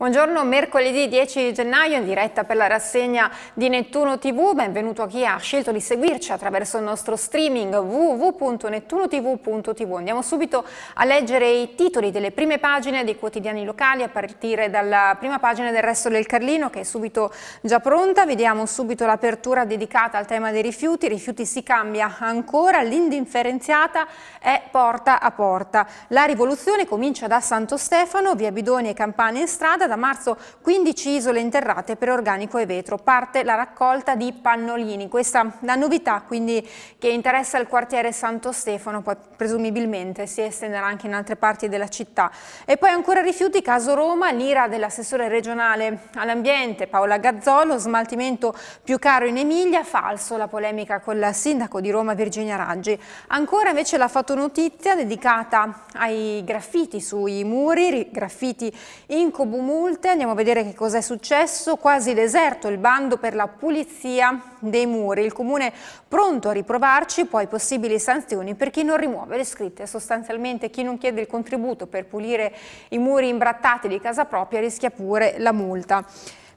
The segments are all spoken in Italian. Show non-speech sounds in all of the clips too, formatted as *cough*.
Buongiorno, mercoledì 10 gennaio in diretta per la rassegna di Nettuno TV. Benvenuto a chi ha scelto di seguirci attraverso il nostro streaming www.nettunotv.tv. Andiamo subito a leggere i titoli delle prime pagine dei quotidiani locali a partire dalla prima pagina del resto del Carlino che è subito già pronta. Vediamo subito l'apertura dedicata al tema dei rifiuti. I rifiuti si cambia ancora, l'indifferenziata è porta a porta. La rivoluzione comincia da Santo Stefano, via Bidoni e Campane in strada da marzo 15 isole interrate per organico e vetro. Parte la raccolta di pannolini. Questa è la novità quindi che interessa il quartiere Santo Stefano, poi presumibilmente si estenderà anche in altre parti della città. E poi ancora rifiuti, caso Roma, l'ira dell'assessore regionale all'ambiente Paola Gazzolo, smaltimento più caro in Emilia, falso la polemica con il sindaco di Roma Virginia Raggi. Ancora invece la fotonotizia dedicata ai graffiti sui muri, graffiti in Cobumu multe, andiamo a vedere che cosa è successo, quasi deserto il bando per la pulizia dei muri, il comune pronto a riprovarci, poi possibili sanzioni per chi non rimuove le scritte, sostanzialmente chi non chiede il contributo per pulire i muri imbrattati di casa propria rischia pure la multa.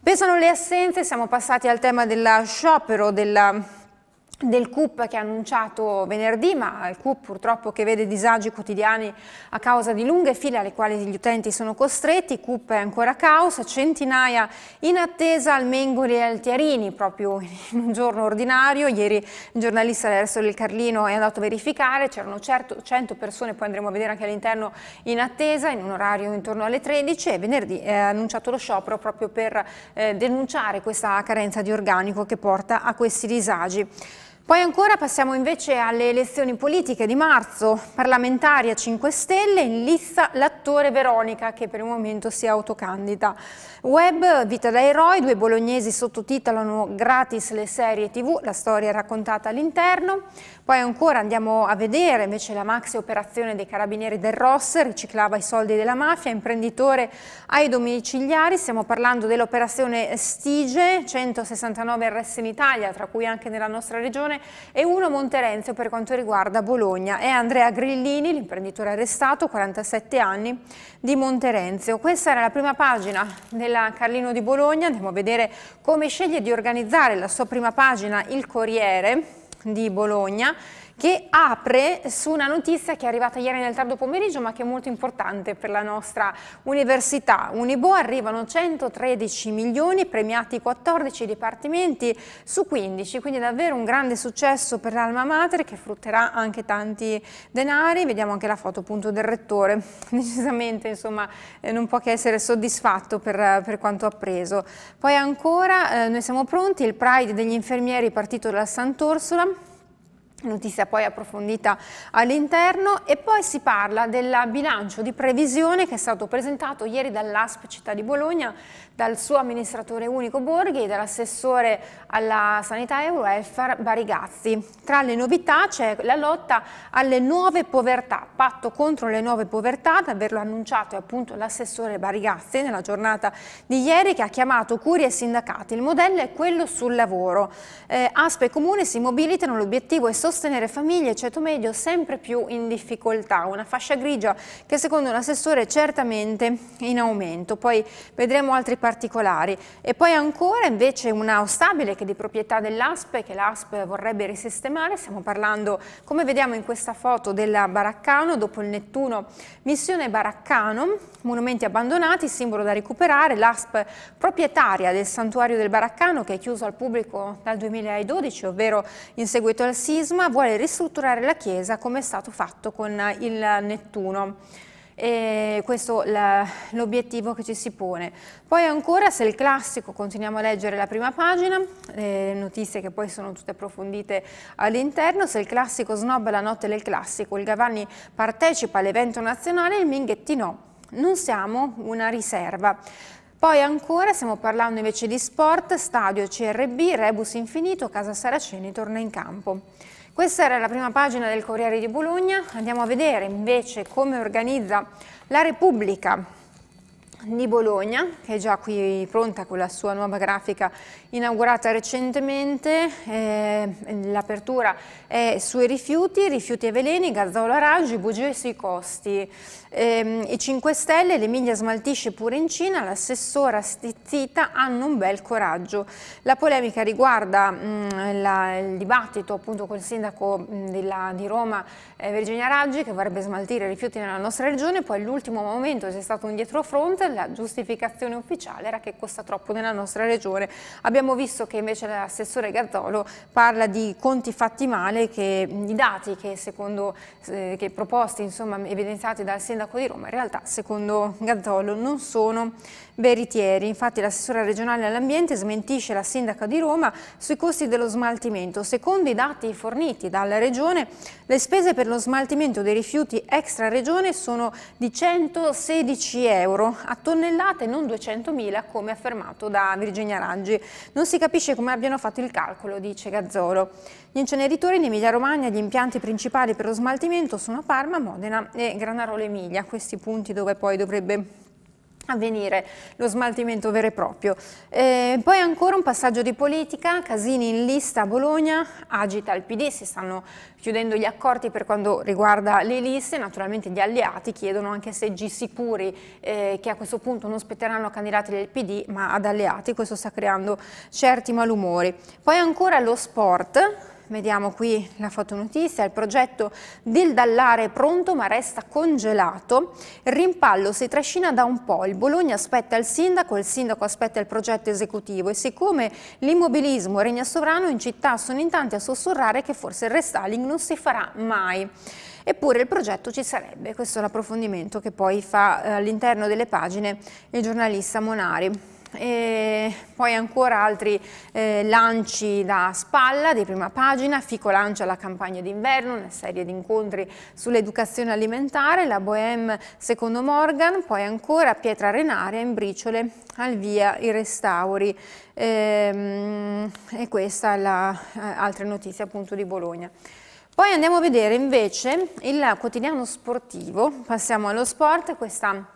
Pesano le assenze, siamo passati al tema del sciopero, della del CUP che ha annunciato venerdì, ma il CUP purtroppo che vede disagi quotidiani a causa di lunghe file alle quali gli utenti sono costretti, il CUP è ancora caos, centinaia in attesa al Mengoli e al Tiarini, proprio in *laughs* un giorno ordinario, ieri il giornalista Lerso del Carlino è andato a verificare, c'erano certo 100 persone, poi andremo a vedere anche all'interno in attesa, in un orario intorno alle 13 e venerdì è eh, annunciato lo sciopero proprio per eh, denunciare questa carenza di organico che porta a questi disagi. Poi ancora passiamo invece alle elezioni politiche di marzo, parlamentari a 5 Stelle, in lista l'attore Veronica che per il momento si autocandida. Web, Vita da eroi, due bolognesi sottotitolano gratis le serie tv, la storia è raccontata all'interno. Poi ancora andiamo a vedere invece la maxi operazione dei carabinieri del Ross, riciclava i soldi della mafia, imprenditore ai domiciliari, stiamo parlando dell'operazione Stige, 169 arresti in Italia, tra cui anche nella nostra regione, e uno Monterenzio per quanto riguarda Bologna. È Andrea Grillini, l'imprenditore arrestato, 47 anni, di Monterenzio. Questa era la prima pagina della Carlino di Bologna, andiamo a vedere come sceglie di organizzare la sua prima pagina Il Corriere di Bologna che apre su una notizia che è arrivata ieri nel tardo pomeriggio ma che è molto importante per la nostra università. Unibo arrivano 113 milioni, premiati 14 dipartimenti su 15, quindi davvero un grande successo per l'Alma Mater che frutterà anche tanti denari. Vediamo anche la foto appunto del rettore, *laughs* decisamente insomma eh, non può che essere soddisfatto per, per quanto appreso. Poi ancora eh, noi siamo pronti, il Pride degli infermieri partito dal Sant'Orsola, notizia poi approfondita all'interno e poi si parla del bilancio di previsione che è stato presentato ieri dall'ASP Città di Bologna dal suo amministratore unico Borghi e dall'assessore alla sanità e welfare Barigazzi. Tra le novità c'è la lotta alle nuove povertà, patto contro le nuove povertà, ad averlo annunciato è appunto l'assessore Barigazzi nella giornata di ieri che ha chiamato curie e sindacati. Il modello è quello sul lavoro. Eh, Aspe e Comune si mobilitano, l'obiettivo è sostenere famiglie e ceto medio sempre più in difficoltà, una fascia grigia che secondo l'assessore è certamente in aumento. Poi vedremo altri particolari. E poi ancora invece una stabile che è di proprietà dell'ASP che l'ASP vorrebbe risistemare, stiamo parlando come vediamo in questa foto della Baraccano dopo il Nettuno, missione Baraccano, monumenti abbandonati, simbolo da recuperare, l'ASP proprietaria del santuario del Baraccano che è chiuso al pubblico dal 2012, ovvero in seguito al sisma, vuole ristrutturare la chiesa come è stato fatto con il Nettuno. E questo è l'obiettivo che ci si pone. Poi ancora, se il classico, continuiamo a leggere la prima pagina, eh, notizie che poi sono tutte approfondite all'interno, se il classico snob la notte del classico, il Gavanni partecipa all'evento nazionale, il Minghetti no. Non siamo una riserva. Poi ancora stiamo parlando invece di sport, stadio CRB, Rebus Infinito, Casa Saraceni torna in campo. Questa era la prima pagina del Corriere di Bologna, andiamo a vedere invece come organizza la Repubblica di Bologna, che è già qui pronta con la sua nuova grafica inaugurata recentemente. Eh, L'apertura è sui rifiuti, rifiuti e veleni, Gazzola Raggi, bugie sui costi. Ehm, I 5 Stelle, l'Emilia smaltisce pure in Cina, l'assessora stizzita hanno un bel coraggio. La polemica riguarda mh, mm, la, il dibattito appunto col sindaco mh, mm, della, di Roma eh, Virginia Raggi che vorrebbe smaltire i rifiuti nella nostra regione, poi all'ultimo momento c'è stato un dietrofront, la giustificazione ufficiale era che costa troppo nella nostra regione. Abbiamo visto che invece l'assessore Gazzolo parla di conti fatti male, che, mm, i dati che secondo, eh, che proposti, insomma, evidenziati dal sindaco sindaco di Roma. In realtà, secondo Gazzolo, non sono veritieri. Infatti l'assessore regionale all'ambiente smentisce la sindaca di Roma sui costi dello smaltimento. Secondo i dati forniti dalla regione, le spese per lo smaltimento dei rifiuti extra regione sono di 116 euro a tonnellate, non 200.000 come affermato da Virginia Raggi. Non si capisce come abbiano fatto il calcolo, dice Gazzolo. Gli inceneritori in Emilia-Romagna, gli impianti principali per lo smaltimento sono Parma, Modena e Granarolo Emilia, questi punti dove poi dovrebbe avvenire lo smaltimento vero e proprio. Eh, poi ancora un passaggio di politica, Casini in lista a Bologna, agita il PD, si stanno chiudendo gli accordi per quanto riguarda le liste, naturalmente gli alleati chiedono anche seggi sicuri eh, che a questo punto non spetteranno a candidati del PD ma ad alleati, questo sta creando certi malumori. Poi ancora lo sport, Vediamo qui la fotonotizia, il progetto del Dallare è pronto ma resta congelato. Il rimpallo si trascina da un po', il Bologna aspetta il sindaco, il sindaco aspetta il progetto esecutivo e siccome l'immobilismo regna sovrano in città sono in tanti a sussurrare che forse il restyling non si farà mai. Eppure il progetto ci sarebbe, questo è l'approfondimento che poi fa eh, all'interno delle pagine il giornalista Monari e poi ancora altri eh, lanci da spalla di prima pagina, Fico lancia la campagna d'inverno, una serie di incontri sull'educazione alimentare, la Bohème secondo Morgan, poi ancora Pietra Renaria in briciole al via i restauri ehm, e, questa è la eh, notizia appunto di Bologna. Poi andiamo a vedere invece il quotidiano sportivo, passiamo allo sport, questa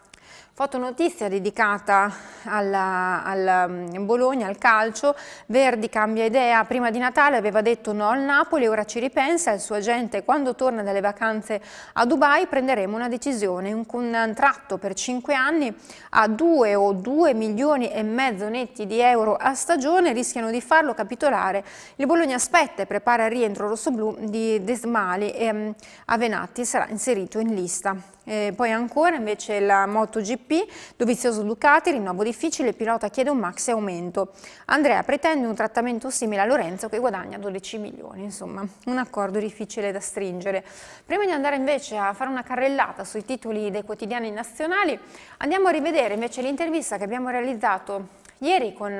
Fotonotizia dedicata al mm, Bologna, al calcio, Verdi cambia idea, prima di Natale aveva detto no al Napoli, ora ci ripensa, il suo agente quando torna dalle vacanze a Dubai prenderemo una decisione, un contratto per 5 anni a 2 o 2 milioni e mezzo netti di euro a stagione rischiano di farlo capitolare, il Bologna aspetta e prepara il rientro rossoblù di Desmali e mm, Avenatti sarà inserito in lista. Eh, poi ancora invece la MotoGP, Dovizioso Ducati, rinnovo difficile, il pilota chiede un max aumento. Andrea pretende un trattamento simile a Lorenzo che guadagna 12 milioni, insomma un accordo difficile da stringere. Prima di andare invece a fare una carrellata sui titoli dei quotidiani nazionali, andiamo a rivedere invece l'intervista che abbiamo realizzato Ieri con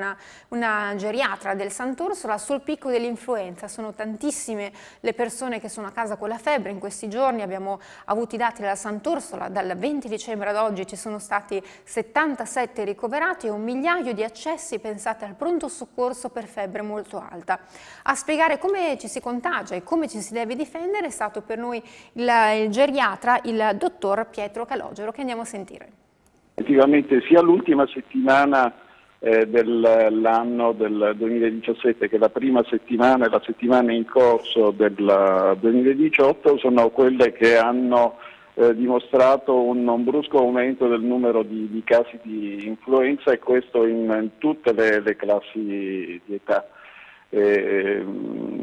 una geriatra del Sant'Ursula sul picco dell'influenza, sono tantissime le persone che sono a casa con la febbre in questi giorni, abbiamo avuto i dati della Sant'Ursula, dal 20 dicembre ad oggi ci sono stati 77 ricoverati e un migliaio di accessi pensate al pronto soccorso per febbre molto alta. A spiegare come ci si contagia e come ci si deve difendere è stato per noi il, il geriatra, il dottor Pietro Calogero che andiamo a sentire. Effettivamente sia l'ultima settimana eh, dell'anno del 2017, che la prima settimana e la settimana in corso del 2018, sono quelle che hanno eh, dimostrato un, un, brusco aumento del numero di, di, casi di influenza e questo in, in tutte le, le classi di età. Eh,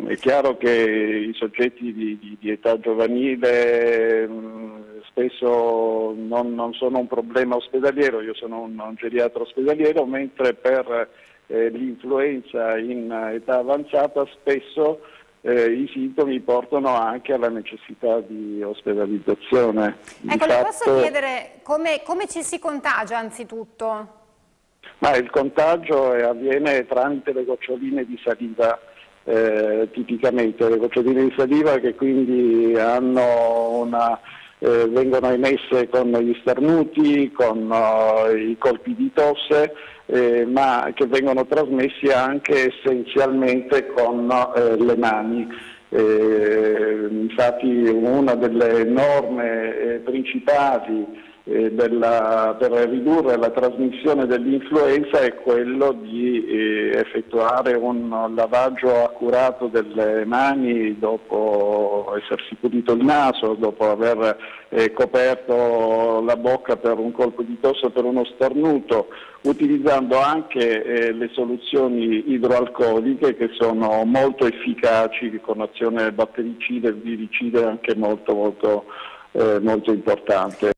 è chiaro che i soggetti di, di, di età giovanile mh, mm, spesso non, non, sono un problema ospedaliero, io sono un, un geriatra ospedaliero, mentre per eh, l'influenza in età avanzata spesso eh, i sintomi portano anche alla necessità di ospedalizzazione. Ecco, le posso chiedere come, come ci si contagia anzitutto? Ma il contagio eh, avviene tramite le goccioline di saliva eh, tipicamente, le goccioline di saliva che quindi una, eh, vengono emesse con gli starnuti, con oh, i colpi di tosse, eh, ma che vengono trasmessi anche essenzialmente con eh, le mani. infatti una delle norme principali eh, della, per ridurre la trasmissione dell'influenza è quello di eh, effettuare un lavaggio accurato delle mani dopo essersi pulito il naso, dopo aver eh, coperto la bocca per un colpo di tosse o per uno starnuto, utilizzando anche eh, le soluzioni idroalcoliche che sono molto efficaci con azione battericida e viricida anche molto, molto, eh, molto importante.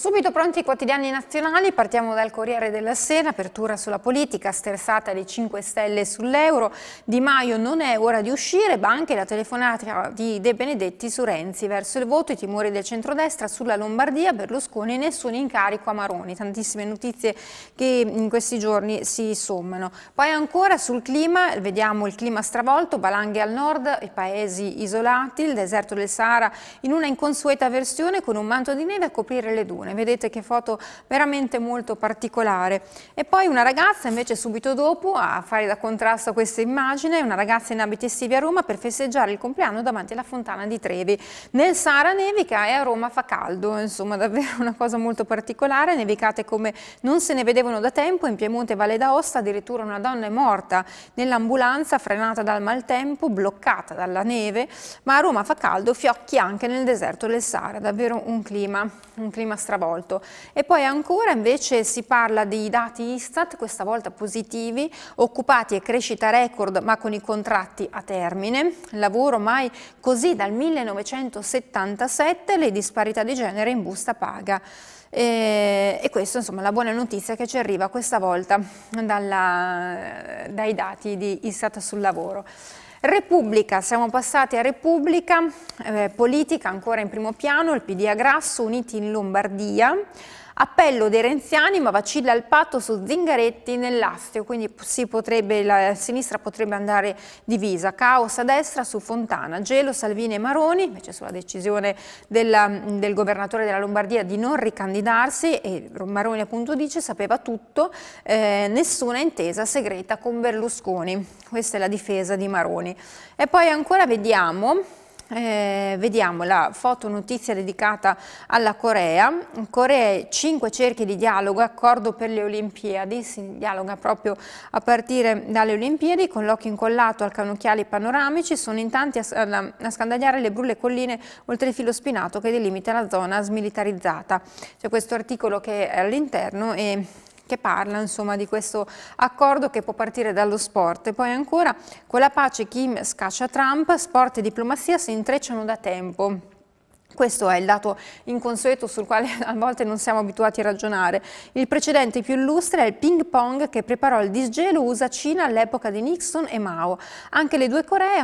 Subito pronti i quotidiani nazionali, partiamo dal Corriere della Sera, apertura sulla politica, sterzata dei 5 Stelle sull'euro, Di Maio non è ora di uscire, ma anche la telefonata di De Benedetti su Renzi, verso il voto i timori del centrodestra sulla Lombardia, Berlusconi nessun incarico a Maroni, tantissime notizie che in questi giorni si sommano. Poi ancora sul clima, vediamo il clima stravolto, balanghe al nord, i paesi isolati, il deserto del Sahara in una inconsueta versione con un manto di neve a coprire le dune. Leone, vedete che foto veramente molto particolare. E poi una ragazza invece subito dopo a fare da contrasto a questa immagine, una ragazza in abiti estivi a Roma per festeggiare il compleanno davanti alla fontana di Trevi. Nel Sahara nevica e a Roma fa caldo, insomma davvero una cosa molto particolare, nevicate come non se ne vedevano da tempo, in Piemonte e Valle d'Aosta addirittura una donna è morta nell'ambulanza frenata dal maltempo, bloccata dalla neve, ma a Roma fa caldo, fiocchi anche nel deserto del Sahara, davvero un clima, un clima stravagliato stravolto. E poi ancora invece si parla dei dati Istat, questa volta positivi, occupati e crescita record ma con i contratti a termine, lavoro mai così dal 1977, le disparità di genere in busta paga. E, e questa insomma la buona notizia che ci arriva questa volta dalla, dai dati di Istat sul lavoro. Repubblica, siamo passati a Repubblica, eh, politica ancora in primo piano, il PD a Grasso, Uniti in Lombardia, Appello dei renziani ma vacilla il patto su Zingaretti nell'astio, quindi potrebbe, la sinistra potrebbe andare divisa. Caos a destra su Fontana, Gelo, Salvini e Maroni, invece sulla decisione della, del governatore della Lombardia di non ricandidarsi e Maroni appunto dice sapeva tutto, eh, nessuna intesa segreta con Berlusconi. Questa è la difesa di Maroni. E poi ancora vediamo eh, vediamo la foto notizia dedicata alla Corea. Corea, cinque cerchi di dialogo, accordo per le Olimpiadi, si dialoga proprio a partire dalle Olimpiadi, con l'occhio incollato al canocchiali panoramici, sono in tanti a, a, a, scandagliare le brulle colline oltre il filo spinato che delimita la zona smilitarizzata. C'è questo articolo che è all'interno e che parla insomma, di questo accordo che può partire dallo sport. E poi ancora, con la pace Kim scaccia Trump, sport e diplomazia si intrecciano da tempo. Questo è il dato inconsueto sul quale *laughs* a volte non siamo abituati a ragionare. Il precedente più illustre è il ping pong che preparò il disgelo USA-Cina all'epoca di Nixon e Mao. Anche le due Coree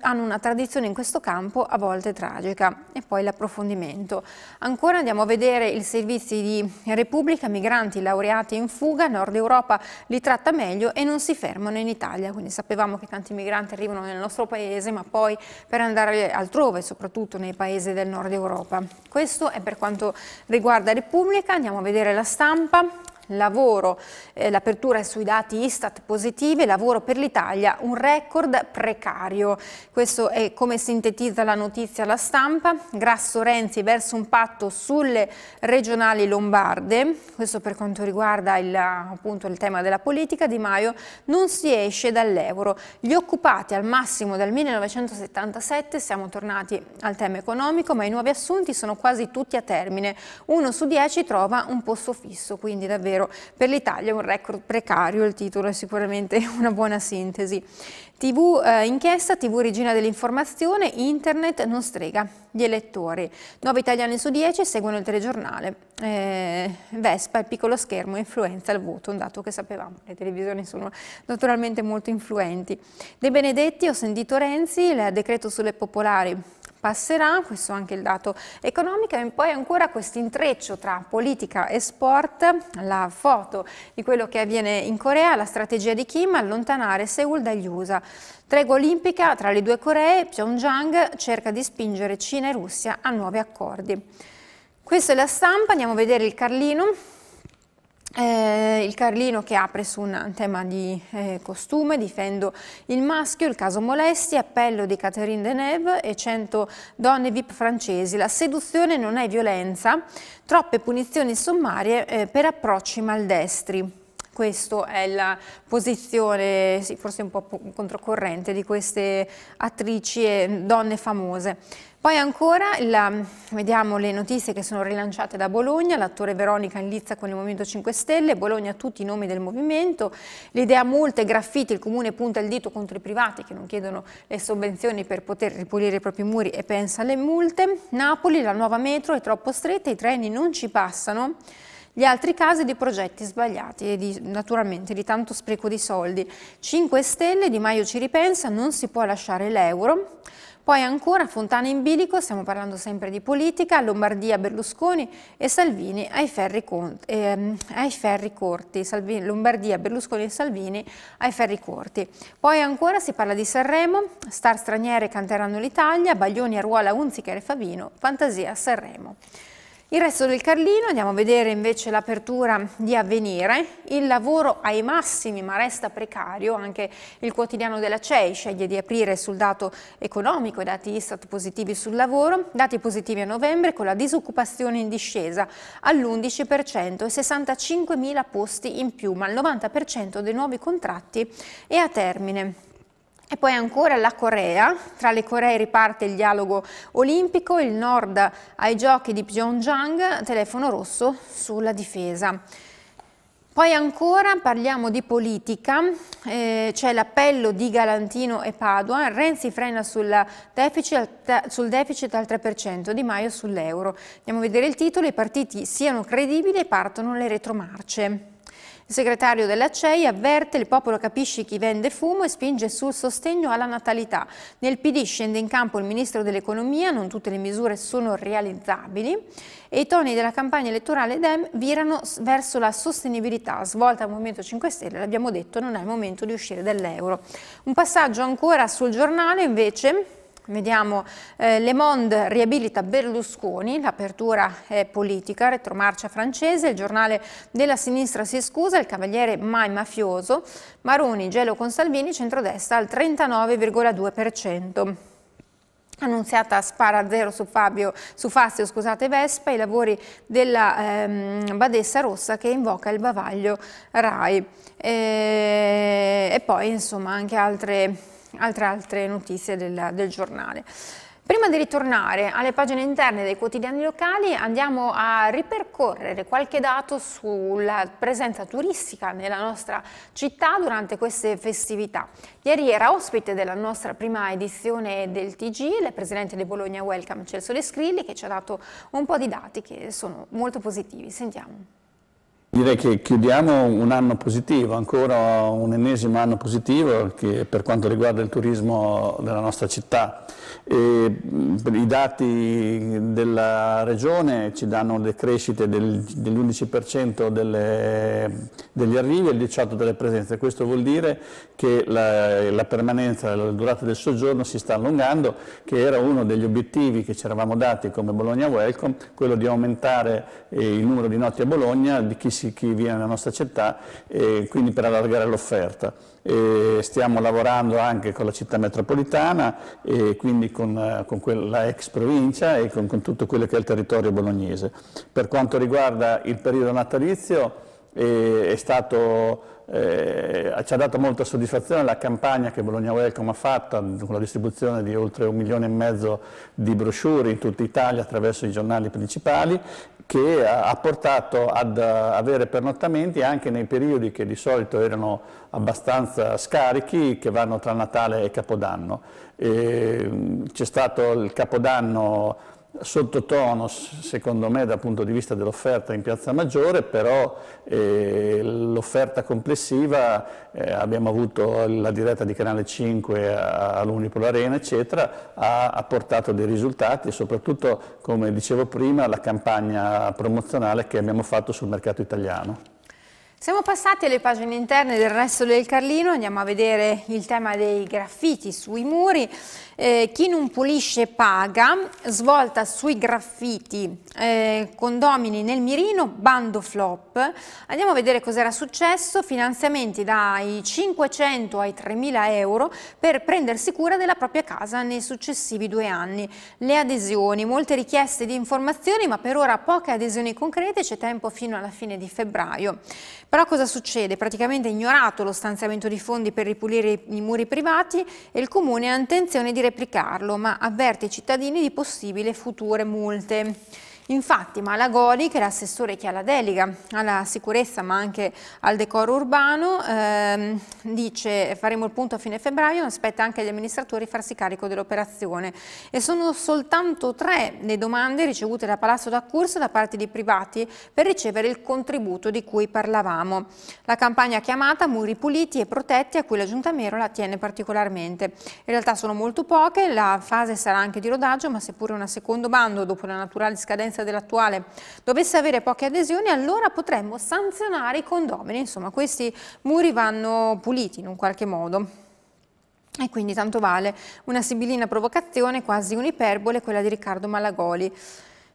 hanno una tradizione in questo campo a volte tragica. E poi l'approfondimento. Ancora andiamo a vedere i servizi di Repubblica, migranti laureati in fuga, Nord Europa li tratta meglio e non si fermano in Italia. Quindi sapevamo che tanti migranti arrivano nel nostro paese, ma poi per andare altrove, soprattutto nei paesi del nord d'Europa. Questo è per quanto riguarda Repubblica, andiamo a vedere la stampa lavoro, eh, l'apertura è sui dati Istat positive, lavoro per l'Italia, un record precario. Questo è come sintetizza la notizia la stampa. Grasso Renzi verso un patto sulle regionali lombarde, questo per quanto riguarda il, appunto, il tema della politica, Di Maio non si esce dall'euro. Gli occupati al massimo dal 1977, siamo tornati al tema economico, ma i nuovi assunti sono quasi tutti a termine. Uno su dieci trova un posto fisso, quindi davvero davvero per l'Italia un record precario, il titolo è sicuramente *laughs* una buona sintesi. TV eh, inchiesta, TV regina dell'informazione, internet non strega gli elettori. 9 italiani su 10 seguono il telegiornale. Eh, Vespa, il piccolo schermo, influenza il voto, un dato che sapevamo. Le televisioni sono naturalmente molto influenti. De Benedetti, ho sentito Renzi, il decreto sulle popolari passerà, questo è anche il dato economico, e poi ancora questo intreccio tra politica e sport, la foto di quello che avviene in Corea, la strategia di Kim allontanare Seoul dagli USA. Tregua olimpica tra le due Coree, Pyongyang cerca di spingere Cina e Russia a nuovi accordi. Questa è la stampa, andiamo a vedere il Carlino. Eh, il Carlino che apre su un tema di eh, costume, difendo il maschio, il caso molesti, appello di Catherine Deneuve e 100 donne VIP francesi. La seduzione non è violenza, troppe punizioni sommarie eh, per approcci maldestri. Questa è la posizione, sì, forse un po' controcorrente, di queste attrici e donne famose. Poi ancora la, vediamo le notizie che sono rilanciate da Bologna, l'attore Veronica in lizza con il Movimento 5 Stelle, Bologna tutti i nomi del movimento, l'idea multe, graffiti, il comune punta il dito contro i privati che non chiedono le sovvenzioni per poter ripulire i propri muri e pensa alle multe, Napoli la nuova metro è troppo stretta, i treni non ci passano, gli altri casi di progetti sbagliati e di, naturalmente di tanto spreco di soldi. 5 Stelle, Di Maio ci ripensa, non si può lasciare l'euro. Poi ancora Fontana in bilico, stiamo parlando sempre di politica, Lombardia Berlusconi e Salvini ai ferri, conti, ehm, ai ferri corti, Salvini, Lombardia Berlusconi e Salvini ai ferri corti. Poi ancora si parla di Sanremo, star straniere canteranno l'Italia, Baglioni, a ruola Unziker e Favino, fantasia Sanremo. Il resto del Carlino, andiamo a vedere invece l'apertura di Avvenire, il lavoro ai massimi ma resta precario, anche il quotidiano della CEI sceglie di aprire sul dato economico i dati Istat positivi sul lavoro, dati positivi a novembre con la disoccupazione in discesa all'11% e 65.000 posti in più, ma il 90% dei nuovi contratti è a termine. E poi ancora la Corea, tra le Coree riparte il dialogo olimpico, il nord ai giochi di Pyongyang, telefono rosso sulla difesa. Poi ancora parliamo di politica, eh, c'è l'appello di Galantino e Padua, Renzi frena sul deficit, sul deficit al 3%, Di Maio sull'euro. Andiamo a vedere il titolo, i partiti siano credibili e partono le retromarce. Il segretario della CEI avverte il popolo capisce chi vende fumo e spinge sul sostegno alla natalità. Nel PD scende in campo il ministro dell'economia, non tutte le misure sono realizzabili e i toni della campagna elettorale DEM virano verso la sostenibilità. Svolta al Movimento 5 Stelle, l'abbiamo detto, non è il momento di uscire dall'euro. Un passaggio ancora sul giornale invece Vediamo, eh, Le Monde riabilita Berlusconi, l'apertura è politica, retromarcia francese, il giornale della sinistra si scusa, il cavaliere mai mafioso, Maroni, gelo con Salvini, centrodestra al 39,2%. Annunziata spara a zero su, Fabio, su Fazio scusate, Vespa, i lavori della ehm, Badessa Rossa che invoca il bavaglio RAI. E, eh, e poi insomma anche altre altre, altre notizie del, del giornale. Prima di ritornare alle pagine interne dei quotidiani locali andiamo a ripercorrere qualche dato sulla presenza turistica nella nostra città durante queste festività. Ieri era ospite della nostra prima edizione del TG, il Presidente di Bologna Welcome Celso Scrilli che ci ha dato un po' di dati che sono molto positivi. Sentiamo. Direi che chiudiamo un anno positivo, ancora un ennesimo anno positivo per quanto riguarda il turismo della nostra città. E I dati della regione ci danno le crescite del, dell'11% delle, degli arrivi e il 18% delle presenze. Questo vuol dire che la, la permanenza, la durata del soggiorno si sta allungando, che era uno degli obiettivi che ci eravamo dati come Bologna Welcome, quello di aumentare eh, il numero di notti a Bologna di chi si turistici che viene nella nostra città e quindi per allargare l'offerta. stiamo lavorando anche con la città metropolitana e quindi con, con quella ex provincia e con, con tutto quello che è il territorio bolognese. Per quanto riguarda il periodo natalizio, stato, eh, ci ha dato molta soddisfazione la campagna che Bologna Welcome ha fatto con la distribuzione di oltre un milione e mezzo di brochure in tutta Italia attraverso i giornali principali che ha portato ad eh, avere pernottamenti anche nei periodi che di solito erano abbastanza scarichi, che vanno tra Natale e Capodanno. Mm, c'è stato il Capodanno sottotono, secondo me, dal punto di vista dell'offerta in Piazza Maggiore, però eh, l'offerta complessiva, eh, abbiamo avuto la diretta di Canale 5 all'Unipol Arena, eccetera, ha, ha, portato dei risultati e soprattutto, come dicevo prima, la campagna promozionale che abbiamo fatto sul mercato italiano. Siamo passati alle pagine interne del resto del Carlino, andiamo a vedere il tema dei graffiti sui muri. Eh, chi non pulisce paga, svolta sui graffiti, eh, condomini nel mirino, bando flop. Andiamo a vedere cos'era successo, finanziamenti dai 500 ai 3.000 euro per prendersi cura della propria casa nei successivi due anni. Le adesioni, molte richieste di informazioni ma per ora poche adesioni concrete, c'è tempo fino alla fine di febbraio. Però cosa succede? Praticamente ignorato lo stanziamento di fondi per ripulire i muri privati e il Comune ha intenzione di replicarlo, ma avverte i cittadini di possibili future multe. Infatti Malagoli, che è l'assessore che ha la delega alla sicurezza ma anche al decoro urbano, ehm, dice faremo il punto a fine febbraio, aspetta anche agli amministratori farsi carico dell'operazione. E sono soltanto tre le domande ricevute da Palazzo d'Accurso da parte di privati per ricevere il contributo di cui parlavamo. La campagna chiamata Muri puliti e protetti a cui la Giunta Merola tiene particolarmente. In realtà sono molto poche, la fase sarà anche di rodaggio, ma seppure una secondo bando dopo la naturale scadenza differenza dell'attuale, dovesse avere poche adesioni, allora potremmo sanzionare i condomini. Insomma, questi muri vanno puliti in un qualche modo. E quindi tanto vale una sibillina provocazione, quasi un'iperbole, quella di Riccardo Malagoli.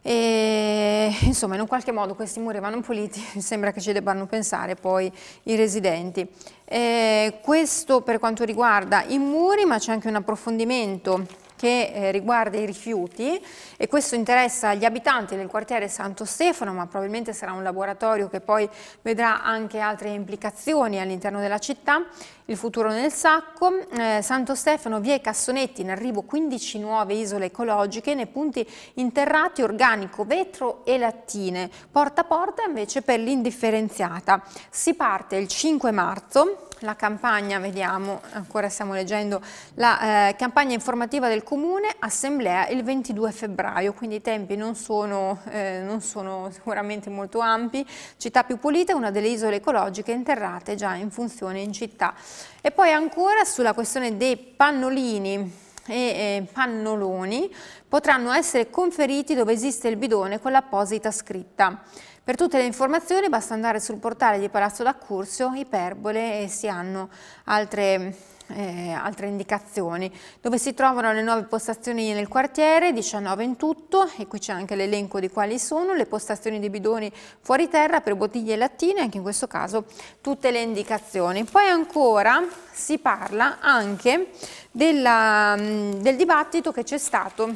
E, insomma, in un qualche modo questi muri vanno puliti, *laughs* sembra che ci debbano pensare poi i residenti. E questo per quanto riguarda i muri, ma c'è anche un approfondimento che eh, riguarda i rifiuti e questo interessa gli abitanti del quartiere Santo Stefano, ma probabilmente sarà un laboratorio che poi vedrà anche altre implicazioni all'interno della città. Il futuro nel sacco, eh, Santo Stefano, via Cassonetti, in arrivo 15 nuove isole ecologiche nei punti interrati organico, vetro e lattine, porta a porta invece per l'indifferenziata. Si parte il 5 marzo la campagna, vediamo, ancora stiamo leggendo, la eh, campagna informativa del Comune, assemblea il 22 febbraio, quindi i tempi non sono, eh, non sono sicuramente molto ampi, città più pulita una delle isole ecologiche interrate già in funzione in città. E poi ancora sulla questione dei pannolini, e eh, pannoloni potranno essere conferiti dove esiste il bidone con l'apposita scritta. Per tutte le informazioni basta andare sul portale di Palazzo d'Accursio, Iperbole e si hanno altre eh, altre indicazioni, dove si trovano le nuove postazioni nel quartiere, 19 in tutto, e qui c'è anche l'elenco di quali sono, le postazioni di bidoni fuori terra per bottiglie e lattine, anche in questo caso tutte le indicazioni. Poi ancora si parla anche della, mm, del dibattito che c'è stato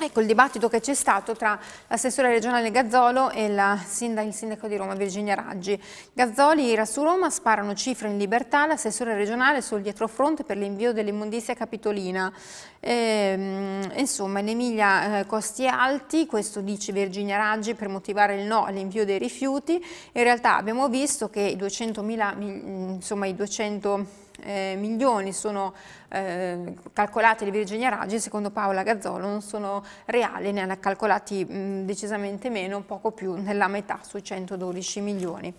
Ecco il dibattito che c'è stato tra l'assessore regionale Gazzolo e sindaco, il sindaco di Roma Virginia Raggi. Gazzoli e su Roma sparano cifre in libertà, l'assessore regionale sul dietrofronte per l'invio dell'immondizia capitolina. E, ehm, insomma, in Emilia eh, costi alti, questo dice Virginia Raggi per motivare il no all'invio dei rifiuti. In realtà abbiamo visto che i 200.000, mm, insomma i 200 eh, milioni sono eh, calcolati le Virginia Raggi, secondo Paola Gazzolo non sono reali, ne hanno calcolati mh, decisamente meno, poco più, nella metà sui 112 milioni.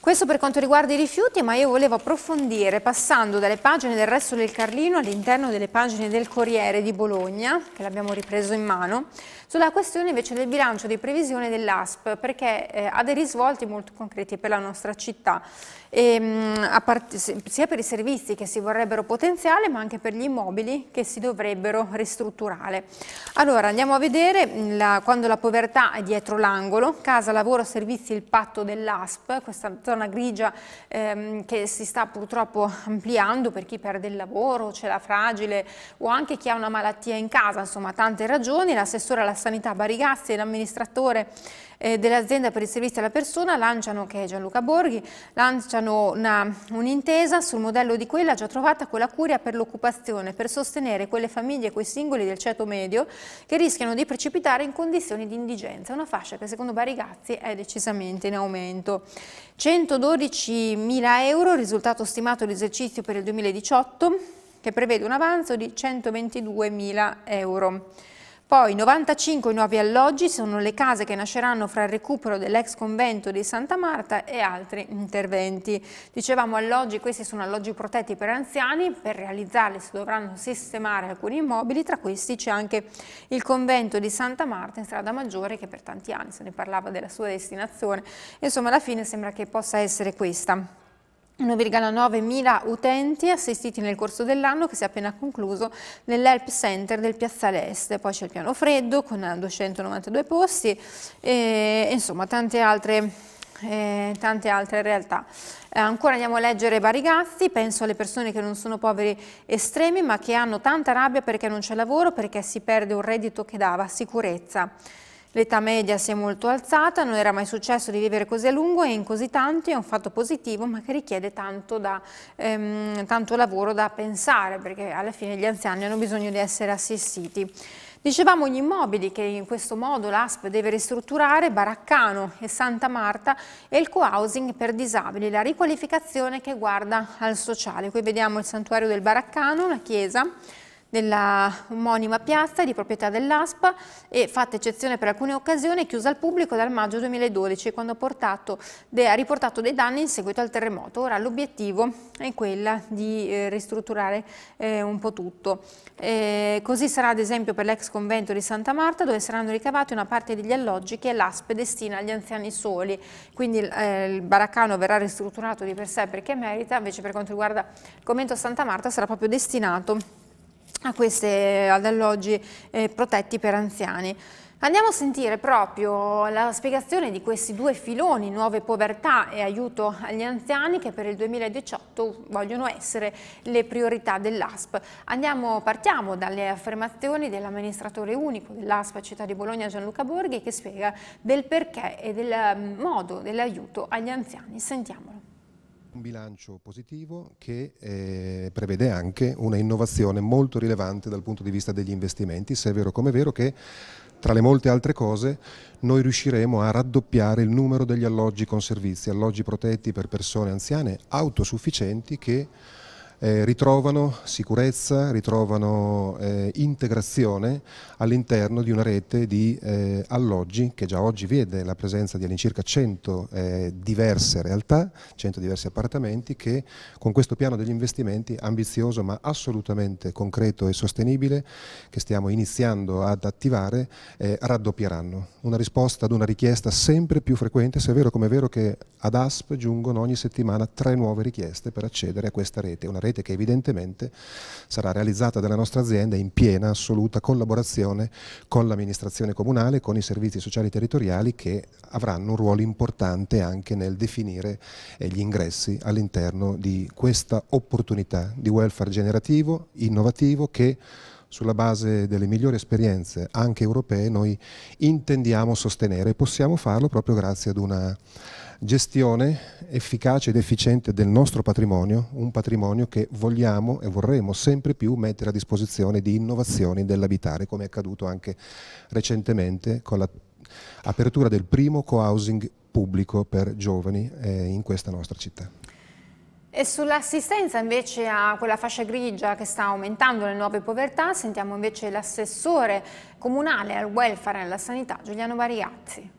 Questo per quanto riguarda i rifiuti, ma io volevo approfondire passando dalle pagine del resto del Carlino all'interno delle pagine del Corriere di Bologna, che l'abbiamo ripreso in mano, sulla questione invece del bilancio di previsione dell'ASP, perché eh, ha dei risvolti molto concreti per la nostra città, e, ehm, mh, parte, sia per i servizi che si vorrebbero potenziare, ma anche per gli immobili che si dovrebbero ristrutturare. Allora andiamo a vedere mm, la, quando la povertà è dietro l'angolo, casa, lavoro, servizi, il patto dell'ASP, questa zona grigia ehm, che si sta purtroppo ampliando per chi perde il lavoro, ce l'ha fragile o anche chi ha una malattia in casa, insomma tante ragioni, l'assessore alla sanità Barigazzi e l'amministratore eh, dell'azienda per il servizio alla persona lanciano, che è Gianluca Borghi, lanciano un'intesa un sul modello di quella già trovata con la curia per l'occupazione per sostenere quelle famiglie e quei singoli del ceto medio che rischiano di precipitare in condizioni di indigenza, una fascia che secondo Barigazzi è decisamente in aumento. 112.000 euro, risultato stimato l'esercizio per il 2018, che prevede un avanzo di 122.000 euro. Poi 95 nuovi alloggi sono le case che nasceranno fra il recupero dell'ex convento di Santa Marta e altri interventi. Dicevamo alloggi, questi sono alloggi protetti per anziani, per realizzarli si dovranno sistemare alcuni immobili, tra questi c'è anche il convento di Santa Marta in strada maggiore che per tanti anni se ne parlava della sua destinazione, insomma alla fine sembra che possa essere questa. 1,9 mila utenti assistiti nel corso dell'anno che si è appena concluso nell'Help Center del Piazzale Est. Poi c'è il piano freddo con 292 posti e insomma tante altre, eh, tante altre realtà. Eh, ancora andiamo a leggere Barigazzi, penso alle persone che non sono poveri estremi ma che hanno tanta rabbia perché non c'è lavoro, perché si perde un reddito che dava sicurezza. L'età media si è molto alzata, non era mai successo di vivere così a lungo e in così tanti è un fatto positivo ma che richiede tanto, da, ehm, tanto lavoro da pensare perché alla fine gli anziani hanno bisogno di essere assistiti. Dicevamo gli immobili che in questo modo l'ASP deve ristrutturare, Baraccano e Santa Marta e il co-housing per disabili, la riqualificazione che guarda al sociale. Qui vediamo il santuario del Baraccano, la chiesa, della omonima piazza di proprietà dell'ASPA e, fatta eccezione per alcune occasioni, chiusa al pubblico dal maggio 2012 quando portato, de, ha riportato dei danni in seguito al terremoto. Ora l'obiettivo è quello di eh, ristrutturare eh, un po' tutto. Eh, così sarà ad esempio per l'ex convento di Santa Marta dove saranno ricavati una parte degli alloggi che l'ASP destina agli anziani soli, quindi eh, il baraccano verrà ristrutturato di per sé perché merita, invece per quanto riguarda il convento Santa Marta sarà proprio destinato a questi alloggi eh, protetti per anziani. Andiamo a sentire proprio la spiegazione di questi due filoni, nuove povertà e aiuto agli anziani, che per il 2018 vogliono essere le priorità dell'ASP. partiamo dalle affermazioni dell'amministratore unico dell'ASP Città di Bologna Gianluca Borghi che spiega del perché e del mm, modo dell'aiuto agli anziani. Sentiamolo un bilancio positivo che eh, prevede anche una innovazione molto rilevante dal punto di vista degli investimenti, se è vero come è vero che tra le molte altre cose noi riusciremo a raddoppiare il numero degli alloggi con servizi, alloggi protetti per persone anziane autosufficienti che eh, ritrovano sicurezza, ritrovano eh, integrazione all'interno di una rete di eh, alloggi che già oggi vede la presenza di all'incirca 100 eh, diverse realtà, 100 diversi appartamenti che con questo piano degli investimenti ambizioso ma assolutamente concreto e sostenibile che stiamo iniziando ad attivare eh, raddoppieranno. Una risposta ad una richiesta sempre più frequente, se è vero come è vero che ad ASP giungono ogni settimana tre nuove richieste per accedere a questa rete, una rete Sapete che evidentemente sarà realizzata dalla nostra azienda in piena, assoluta collaborazione con l'amministrazione comunale, con i servizi sociali territoriali che avranno un ruolo importante anche nel definire gli ingressi all'interno di questa opportunità di welfare generativo, innovativo che sulla base delle migliori esperienze, anche europee, noi intendiamo sostenere e possiamo farlo proprio grazie ad una gestione efficace ed efficiente del nostro patrimonio, un patrimonio che vogliamo e vorremmo sempre più mettere a disposizione di innovazioni dell'abitare, come è accaduto anche recentemente con l'apertura del primo co-housing pubblico per giovani eh, in questa nostra città. E sull'assistenza invece a quella fascia grigia che sta aumentando le nuove povertà, sentiamo invece l'assessore comunale al welfare e alla sanità, Giuliano Bariazzi.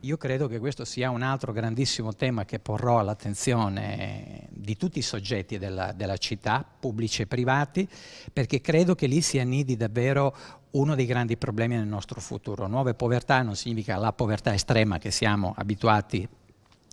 Io credo che questo sia un altro grandissimo tema che porrò all'attenzione di tutti i soggetti della, della città, pubblici e privati, perché credo che lì si annidi davvero uno dei grandi problemi nel nostro futuro. Nuove povertà non significa la povertà estrema che siamo abituati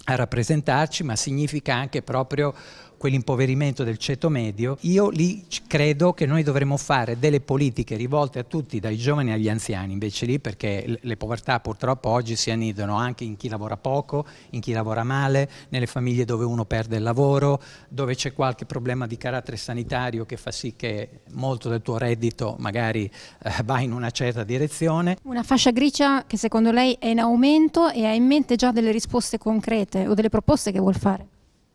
a rappresentarci, ma significa anche proprio quell'impoverimento del ceto medio, io lì credo che noi dovremmo fare delle politiche rivolte a tutti, dai giovani agli anziani, invece lì perché le povertà purtroppo oggi si annidano anche in chi lavora poco, in chi lavora male, nelle famiglie dove uno perde il lavoro, dove c'è qualche problema di carattere sanitario che fa sì che molto del tuo reddito magari eh, va in una certa direzione. Una fascia grigia che secondo lei è in aumento e ha in mente già delle risposte concrete o delle proposte che vuol fare?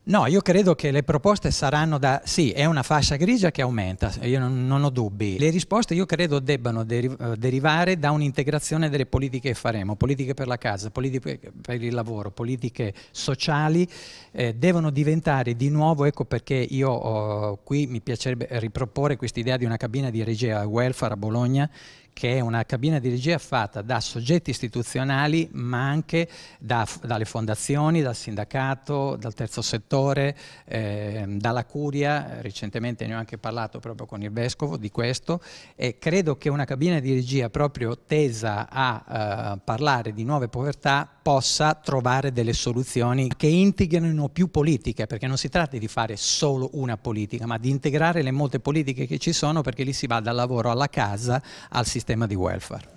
No, io credo che le proposte saranno da... Sì, è una fascia grigia che aumenta, io non, non ho dubbi. Le risposte io credo debbano deri eh, derivare da un'integrazione delle politiche che faremo, politiche per la casa, politiche per il lavoro, politiche sociali, eh, devono diventare di nuovo, ecco perché io oh, qui mi piacerebbe riproporre questa idea di una cabina di regia welfare a Bologna che è una cabina di regia fatta da soggetti istituzionali ma anche da, dalle fondazioni, dal sindacato, dal terzo settore, eh, dalla curia, recentemente ne ho anche parlato proprio con il Vescovo di questo e credo che una cabina di regia proprio tesa a eh, parlare di nuove povertà possa trovare delle soluzioni che integrino più politiche, perché non si tratta di fare solo una politica, ma di integrare le molte politiche che ci sono perché lì si va dal lavoro alla casa al sistema di welfare.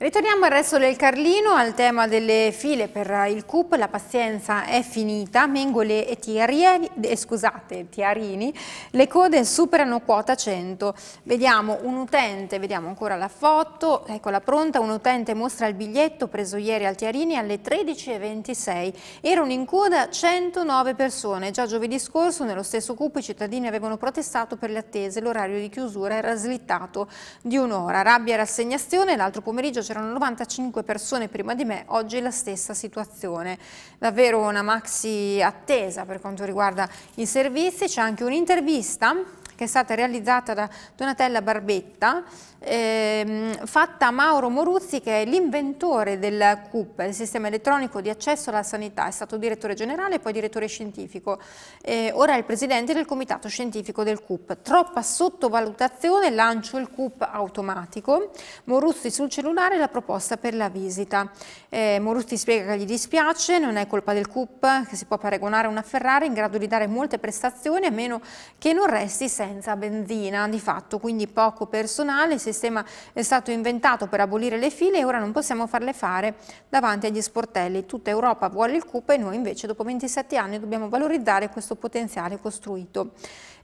Ritorniamo al resto del Carlino, al tema delle file per il CUP, la pazienza è finita, Mengole e Tiarini, eh, scusate, Tiarini, le code superano quota 100. Vediamo un utente, vediamo ancora la foto, eccola pronta, un utente mostra il biglietto preso ieri al Tiarini alle 13.26. Erano in coda 109 persone, già giovedì scorso nello stesso CUP i cittadini avevano protestato per le attese, l'orario di chiusura era slittato di un'ora. Rabbia e rassegnazione, l'altro pomeriggio c'erano 95 persone prima di me, oggi è la stessa situazione. Davvero una maxi attesa per quanto riguarda i servizi, c'è anche un'intervista che è stata realizzata da Donatella Barbetta ehm, fatta a Mauro Moruzzi che è l'inventore del CUP, il sistema elettronico di accesso alla sanità, è stato direttore generale e poi direttore scientifico, eh, ora è il presidente del comitato scientifico del CUP. Troppa sottovalutazione, lancio il CUP automatico, Moruzzi sul cellulare la proposta per la visita. Eh, Moruzzi spiega che gli dispiace, non è colpa del CUP che si può paragonare a una Ferrari in grado di dare molte prestazioni a meno che non resti senza benzina, di fatto quindi poco personale, si sistema è stato inventato per abolire le file e ora non possiamo farle fare davanti agli sportelli. Tutta Europa vuole il CUP e noi invece dopo 27 anni dobbiamo valorizzare questo potenziale costruito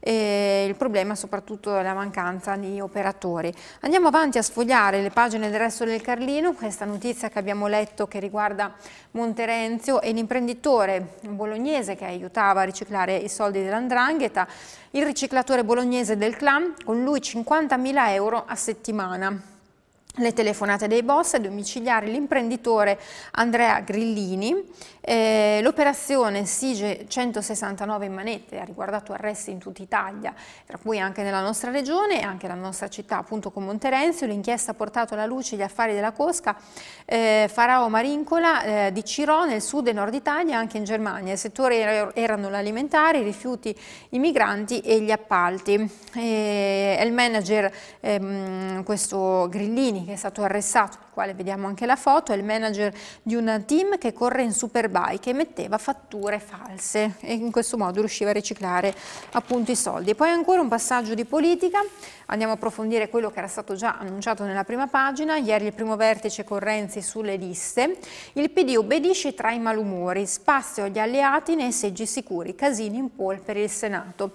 e il problema soprattutto la mancanza di operatori. Andiamo avanti a sfogliare le pagine del resto del Carlino, questa notizia che abbiamo letto che riguarda Monterenzio e l'imprenditore bolognese che aiutava a riciclare i soldi dell'andrangheta, il riciclatore bolognese del clan, con lui 50.000 euro a settimana le telefonate dei boss, a domiciliare l'imprenditore Andrea Grillini, eh, l'operazione SIGE 169 in manette ha riguardato arresti in tutta Italia, tra cui anche nella nostra regione e anche la nostra città, appunto con Monterenzio, l'inchiesta ha portato alla luce gli affari della Cosca, eh, Farao Marincola eh, di Ciro nel sud e nord Italia e anche in Germania, il settore erano l'alimentare, i rifiuti, i migranti e gli appalti. E, eh, è il manager, ehm, questo Grillini, che è stato arrestato, il quale vediamo anche la foto, è il manager di un team che corre in Superbike e metteva fatture false e in questo modo riusciva a riciclare appunto i soldi. E poi ancora un passaggio di politica, andiamo a approfondire quello che era stato già annunciato nella prima pagina, ieri il primo vertice con Renzi sulle liste, il PD obbedisce tra i malumori, spazio agli alleati nei seggi sicuri, casini in poll per il Senato.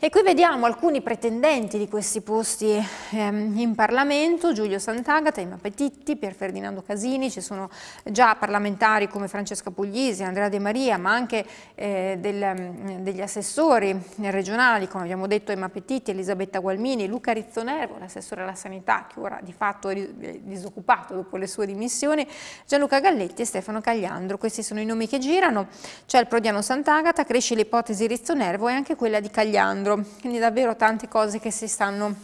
E qui vediamo alcuni pretendenti di questi posti ehm, in Parlamento, Giulio Sant'Agata, Emma Petitti, Pier Ferdinando Casini, ci sono già parlamentari come Francesca Puglisi, Andrea De Maria, ma anche eh, del, mm, degli assessori regionali, come abbiamo detto Emma Petitti, Elisabetta Gualmini, Luca Rizzonervo, l'assessore alla sanità, che ora di fatto è disoccupato dopo le sue dimissioni, Gianluca Galletti e Stefano Cagliandro. Questi sono i nomi che girano, c'è il Prodiano Sant'Agata, cresce l'ipotesi Rizzonervo e anche quella di Cagliandro. Alessandro, quindi davvero tante cose che si stanno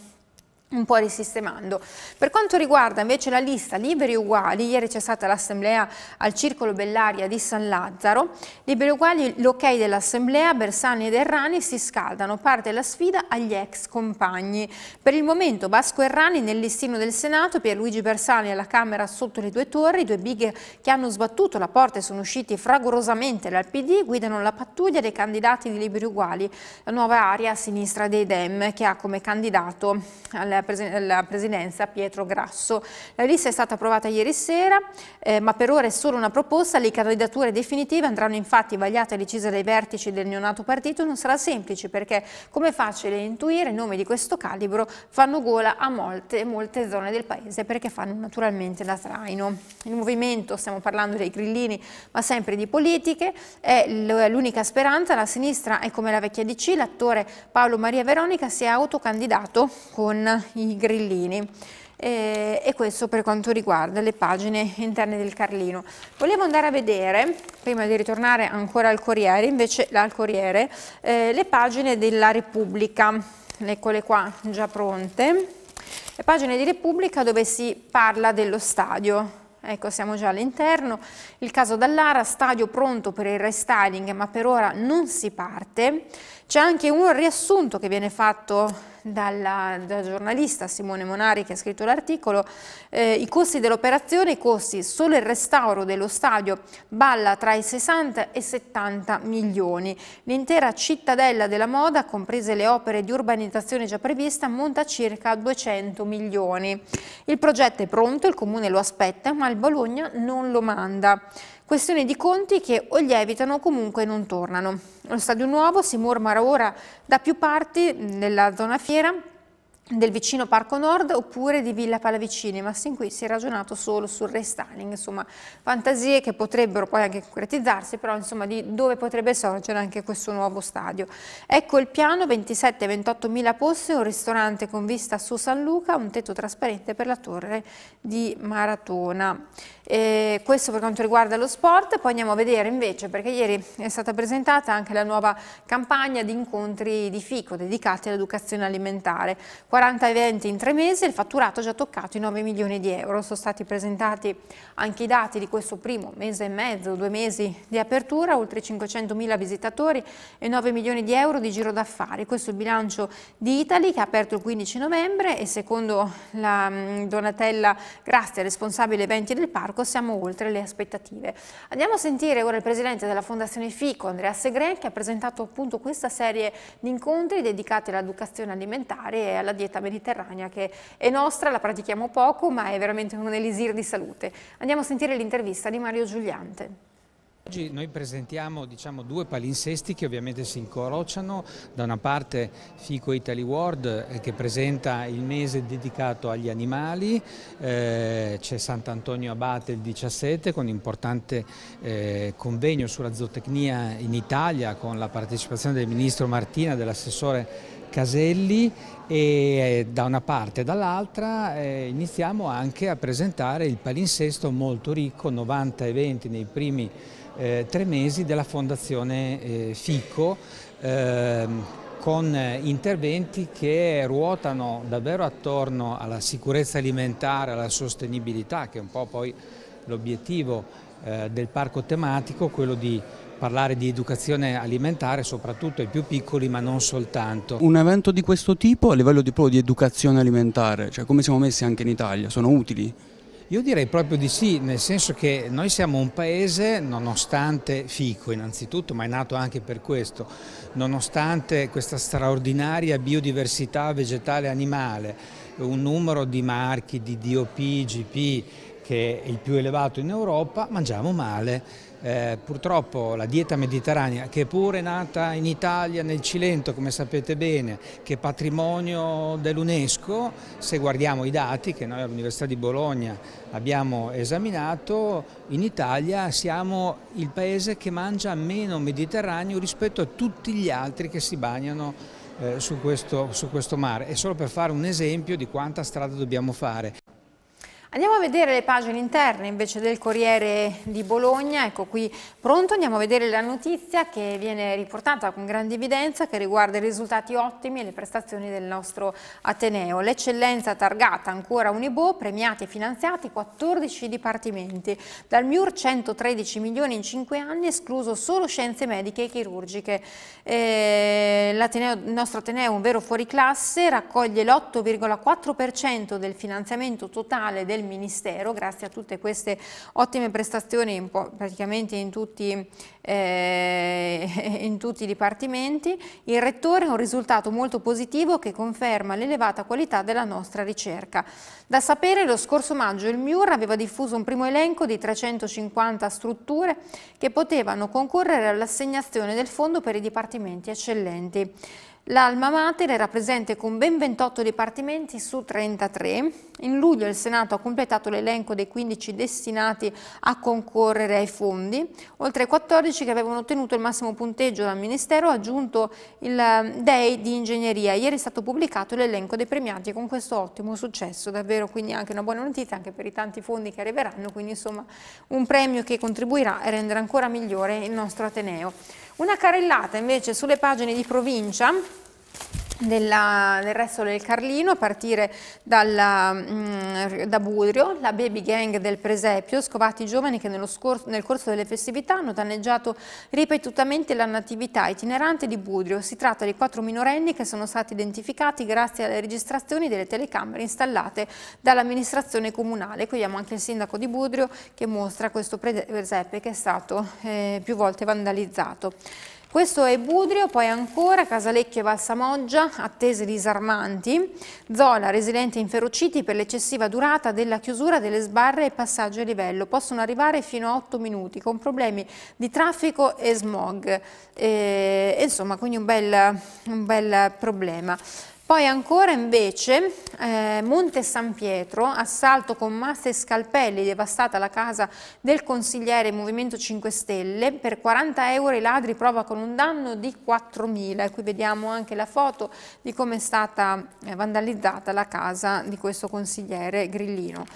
un po' risistemando. Per quanto riguarda invece la lista Liberi Uguali, ieri c'è stata l'assemblea al Circolo Bellaria di San Lazzaro, Liberi Uguali, l'ok dell'assemblea, Bersani ed Errani si scaldano, parte la sfida agli ex compagni. Per il momento Vasco Errani nel listino del Senato, Pierluigi Bersani alla Camera sotto le due torri, due big che hanno sbattuto la porta e sono usciti fragorosamente dal PD, guidano la pattuglia dei candidati di Liberi Uguali, la nuova area a sinistra dei Dem che ha come candidato al la presidenza Pietro Grasso. La lista è stata approvata ieri sera, eh, ma per ora è solo una proposta. Le candidature definitive andranno infatti vagliate e decise dai vertici del neonato partito. Non sarà semplice perché, come è facile intuire, nomi di questo calibro fanno gola a molte, molte zone del paese perché fanno naturalmente da traino. Il movimento, stiamo parlando dei grillini, ma sempre di politiche, è l'unica speranza. La sinistra è come la vecchia DC, l'attore Paolo Maria Veronica si è autocandidato con i grillini. Eh, e questo per quanto riguarda le pagine interne del Carlino. Volevo andare a vedere, prima di ritornare ancora al Corriere, invece al Corriere, eh, le pagine della Repubblica, eccole qua già pronte, le pagine di Repubblica dove si parla dello stadio, Ecco, siamo già all'interno. Il caso Dallara, stadio pronto per il restyling, ma per ora non si parte. C'è anche un riassunto che viene fatto dalla, dalla giornalista Simone Monari che ha scritto l'articolo, eh, i costi dell'operazione, i costi solo il restauro dello stadio balla tra i 60 e 70 milioni. L'intera cittadella della moda, comprese le opere di urbanizzazione già previste, monta circa 200 milioni. Il progetto è pronto, il comune lo aspetta, ma il Bologna non lo manda. Questione di conti che o lievitano o comunque non tornano. Lo stadio nuovo si mormora ora da più parti nella zona fiera del vicino Parco Nord oppure di Villa Pallavicini, ma sin qui si è ragionato solo sul restyling, insomma fantasie che potrebbero poi anche concretizzarsi, però insomma di dove potrebbe sorgere anche questo nuovo stadio. Ecco il piano, 27-28 mila poste, un ristorante con vista su San Luca, un tetto trasparente per la torre di Maratona. E questo per quanto riguarda lo sport, poi andiamo a vedere invece, perché ieri è stata presentata anche la nuova campagna di incontri di FICO dedicati all'educazione alimentare. 40 eventi in tre mesi e il fatturato ha già toccato i 9 milioni di euro. Sono stati presentati anche i dati di questo primo mese e mezzo, due mesi di apertura, oltre 500 mila visitatori e 9 milioni di euro di giro d'affari. Questo è il bilancio di Italy che ha aperto il 15 novembre e secondo la mm, Donatella Grazia, responsabile eventi del parco, siamo oltre le aspettative. Andiamo a sentire ora il presidente della Fondazione FICO, Andrea Segren, che ha presentato appunto questa serie di incontri dedicati all'educazione alimentare e alla dieta dieta mediterranea che è nostra, la pratichiamo poco, ma è veramente un elisir di salute. Andiamo a sentire l'intervista di Mario Giuliante. Oggi noi presentiamo diciamo, due palinsesti che ovviamente si incrociano, da una parte Fico Italy World eh, che presenta il mese dedicato agli animali, eh, c'è Sant'Antonio Abate il 17 con un importante eh, convegno sulla zootecnia in Italia con la partecipazione del Ministro Martina, dell'assessore caselli e eh, da una parte e dall'altra eh, iniziamo anche a presentare il palinsesto molto ricco, 90 eventi nei primi eh, tre mesi della Fondazione eh, FICO ehm, con eh, interventi che ruotano davvero attorno alla sicurezza alimentare, alla sostenibilità che è un po' poi l'obiettivo eh, del parco tematico, quello di parlare di educazione alimentare soprattutto ai più piccoli ma non soltanto. Un evento di questo tipo a livello di, di educazione alimentare, cioè come siamo messi anche in Italia, sono utili? Io direi proprio di sì, nel senso che noi siamo un paese, nonostante fico innanzitutto, ma è nato anche per questo, nonostante questa straordinaria biodiversità vegetale e animale, un numero di marchi di DOP, GP che è il più elevato in Europa, mangiamo male eh, purtroppo la dieta mediterranea, che è pure nata in Italia, nel Cilento, come sapete bene, che è patrimonio dell'UNESCO, se guardiamo i dati che noi all'Università di Bologna abbiamo esaminato, in Italia siamo il paese che mangia meno mediterraneo rispetto a tutti gli altri che si bagnano eh, su, questo, su questo mare. è solo per fare un esempio di quanta strada dobbiamo fare. Andiamo a vedere le pagine interne invece del Corriere di Bologna, ecco qui pronto, andiamo a vedere la notizia che viene riportata con grande evidenza che riguarda i risultati ottimi e le prestazioni del nostro Ateneo. L'eccellenza targata ancora Unibo, premiati e finanziati 14 dipartimenti, dal MIUR 113 milioni in 5 anni, escluso solo scienze mediche e chirurgiche. Eh, il nostro Ateneo è un vero fuoriclasse, raccoglie l'8,4% del finanziamento totale del del Ministero, grazie a tutte queste ottime prestazioni in praticamente in tutti, eh, *laughs* in tutti i dipartimenti, il Rettore ha un risultato molto positivo che conferma l'elevata qualità della nostra ricerca. Da sapere, lo scorso maggio il MIUR aveva diffuso un primo elenco di 350 strutture che potevano concorrere all'assegnazione del fondo per i dipartimenti eccellenti. L'Alma Mater era presente con ben 28 dipartimenti su 33. In luglio il Senato ha completato l'elenco dei 15 destinati a concorrere ai fondi, oltre ai 14 che avevano ottenuto il massimo punteggio dal Ministero, ha aggiunto il eh, DEI di Ingegneria. Ieri è stato pubblicato l'elenco dei premiati con questo ottimo successo, davvero quindi anche una buona notizia anche per i tanti fondi che arriveranno, quindi insomma un premio che contribuirà a rendere ancora migliore il nostro Ateneo. Una carellata invece sulle pagine di provincia della, del resto del Carlino a partire dalla, mh, mm, da Budrio, la baby gang del Presepio, scovati giovani che scorso, nel corso delle festività hanno danneggiato ripetutamente la natività itinerante di Budrio. Si tratta di quattro minorenni che sono stati identificati grazie alle registrazioni delle telecamere installate dall'amministrazione comunale. Qui abbiamo anche il sindaco di Budrio che mostra questo Presepe che è stato eh, più volte vandalizzato. Questo è Budrio, poi ancora Casalecchio e Valsamoggia, attese disarmanti, zona residenti inferociti per l'eccessiva durata della chiusura delle sbarre e passaggio a livello, possono arrivare fino a 8 minuti con problemi di traffico e smog, e, eh, insomma quindi un bel, un bel problema. Poi ancora invece eh, Monte San Pietro, assalto con masse e scalpelli, devastata la casa del consigliere Movimento 5 Stelle, per 40 euro i ladri prova con un danno di 4.000 e qui vediamo anche la foto di come è stata eh, vandalizzata la casa di questo consigliere Grillino.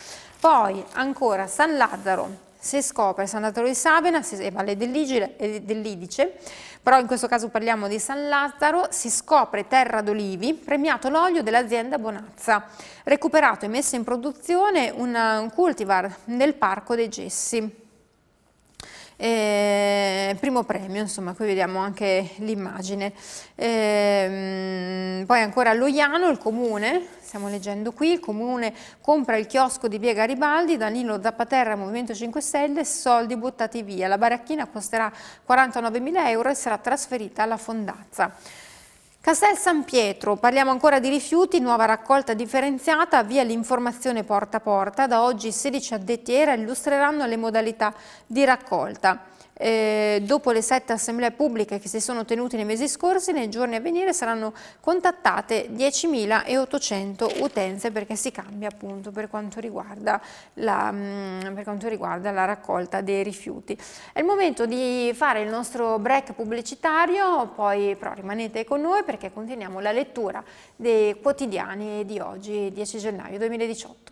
Poi ancora San Lazzaro, si scopre San Sant'Antonio di Sabena e Valle dell'Idice, però in questo caso parliamo di San Lazzaro, si scopre Terra d'Olivi, premiato l'olio dell'azienda Bonazza, recuperato e messo in produzione un cultivar nel Parco dei Gessi. Eh, primo premio, insomma, qui vediamo anche l'immagine. Eh, poi ancora a Loiano, il comune, stiamo leggendo qui, il comune compra il chiosco di via Garibaldi, Danilo Zappaterra, Movimento 5 Stelle, soldi buttati via. La baracchina costerà 49.000 euro e sarà trasferita alla Fondazza. Castel San Pietro, parliamo ancora di rifiuti, nuova raccolta differenziata, via l'informazione porta a porta, da oggi 16 addetti era illustreranno le modalità di raccolta. Eh, dopo le sette assemblee pubbliche che si sono tenute nei mesi scorsi, nei giorni a venire saranno contattate 10.800 utenze perché si cambia appunto per quanto riguarda la, mm, per quanto riguarda la raccolta dei rifiuti. È il momento di fare il nostro break pubblicitario, poi però rimanete con noi perché continuiamo la lettura dei quotidiani di oggi, 10 gennaio 2018.